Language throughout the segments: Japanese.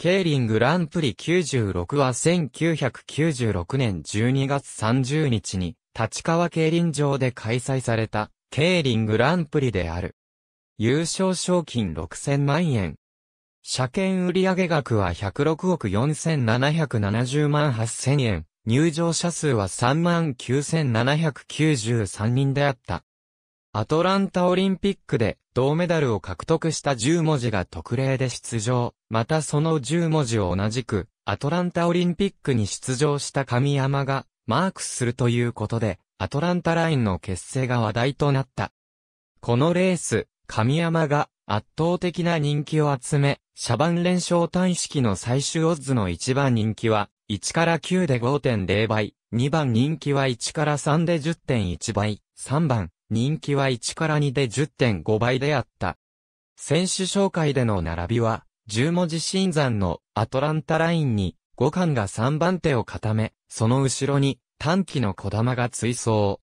ケーリングランプリ96は1996年12月30日に、立川競輪場で開催された、ケーリングランプリである。優勝賞金6000万円。車検売上額は106億4770万8000円。入場者数は39,793人であった。アトランタオリンピックで銅メダルを獲得した10文字が特例で出場、またその10文字を同じく、アトランタオリンピックに出場した神山がマークするということで、アトランタラインの結成が話題となった。このレース、神山が圧倒的な人気を集め、シャバン連勝単式の最終オッズの1番人気は、1から9で5.0倍、2番人気は1から3で10.1倍、3番人気は1から2で10.5倍であった。選手紹介での並びは、10文字新山のアトランタラインに、五冠が3番手を固め、その後ろに短期の小玉が追走。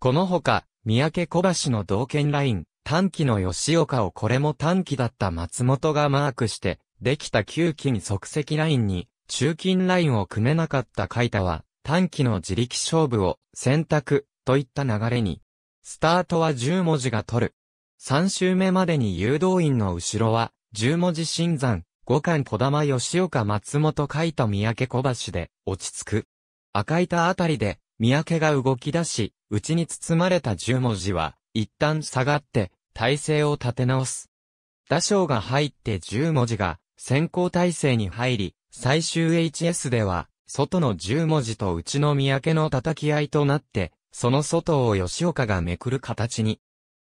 このほか、三宅小橋の同県ライン、短期の吉岡をこれも短期だった松本がマークして、できた旧金即席ラインに、中金ラインを組めなかった海田は、短期の自力勝負を選択といった流れにスタートは10文字が取る。3周目までに誘導員の後ろは、10文字新山、五冠小玉吉岡松本海と三宅小橋で、落ち着く。赤板あたりで、三宅が動き出し、内に包まれた10文字は、一旦下がって、体勢を立て直す。打章が入って10文字が、先行体制に入り、最終 HS では、外の10文字と内の三宅の叩き合いとなって、その外を吉岡がめくる形に。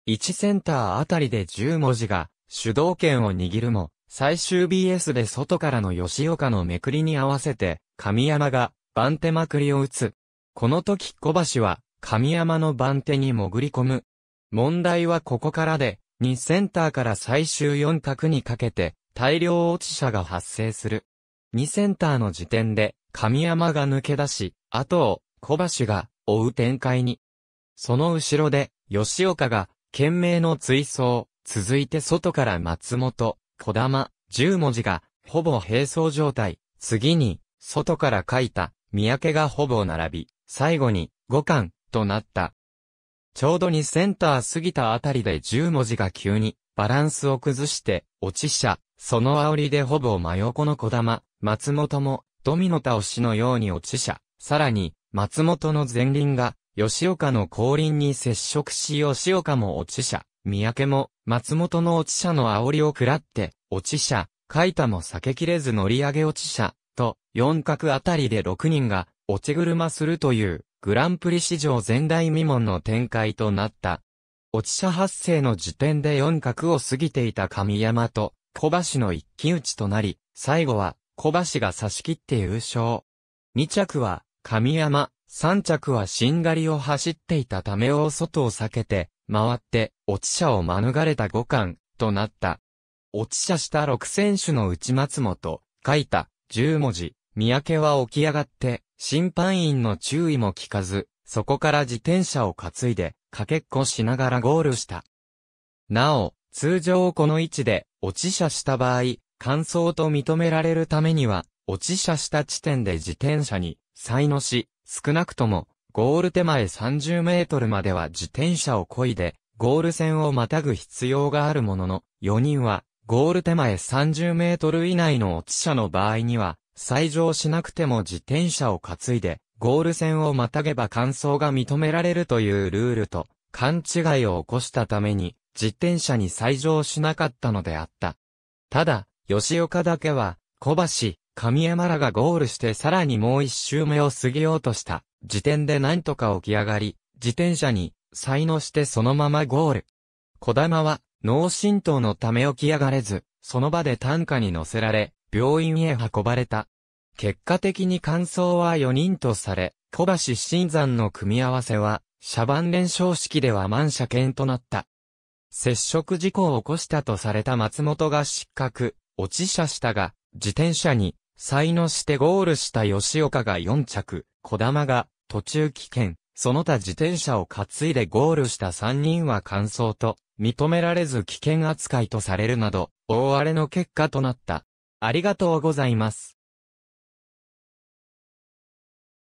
1センターあたりで10文字が主導権を握るも、最終 BS で外からの吉岡のめくりに合わせて、神山が番手まくりを打つ。この時小橋は神山の番手に潜り込む。問題はここからで、2センターから最終4角にかけて、大量落ち者が発生する。2センターの時点で、神山が抜け出し、後を、小橋が、追う展開に。その後ろで、吉岡が、懸命の追走、続いて外から松本、小玉、十文字が、ほぼ並走状態、次に、外から書いた、三宅がほぼ並び、最後に、五巻、となった。ちょうどにセンター過ぎたあたりで十文字が急に、バランスを崩して、落ち者、その煽りでほぼ真横の小玉、松本も、ドミノ倒しのように落ち者、さらに、松本の前輪が、吉岡の後輪に接触し吉岡も落ち者、三宅も、松本の落ち者の煽りを食らって、落ち者、海田も避けきれず乗り上げ落ち者、と、四角あたりで六人が、落ち車するという、グランプリ史上前代未聞の展開となった。落ち者発生の時点で四角を過ぎていた神山と、小橋の一騎打ちとなり、最後は、小橋が差し切って優勝。二着は、神山、三着は新狩りを走っていたため大外を避けて、回って、落ち者を免れた五冠、となった。落ち者した六選手の内松本、書いた、十文字、三宅は起き上がって、審判員の注意も聞かず、そこから自転車を担いで、かけっこしながらゴールした。なお、通常この位置で、落ち者した場合、完走と認められるためには、落ち車した地点で自転車に、才能し、少なくとも、ゴール手前30メートルまでは自転車を漕いで、ゴール線をまたぐ必要があるものの、4人は、ゴール手前30メートル以内の落ち車の場合には、再乗しなくても自転車を担いで、ゴール線をまたげば完走が認められるというルールと、勘違いを起こしたために、自転車に再乗しなかったのであった。ただ、吉岡だけは、小橋、神山らがゴールしてさらにもう一周目を過ぎようとした。時点で何とか起き上がり、自転車に、才能してそのままゴール。小玉は、脳震盪のため起き上がれず、その場で担架に乗せられ、病院へ運ばれた。結果的に感想は4人とされ、小橋新山の組み合わせは、シャバン連勝式では満車券となった。接触事故を起こしたとされた松本が失格、落ち車したが、自転車に才能してゴールした吉岡が4着、小玉が途中棄権、その他自転車を担いでゴールした3人は完走と、認められず危険扱いとされるなど、大荒れの結果となった。ありがとうございます。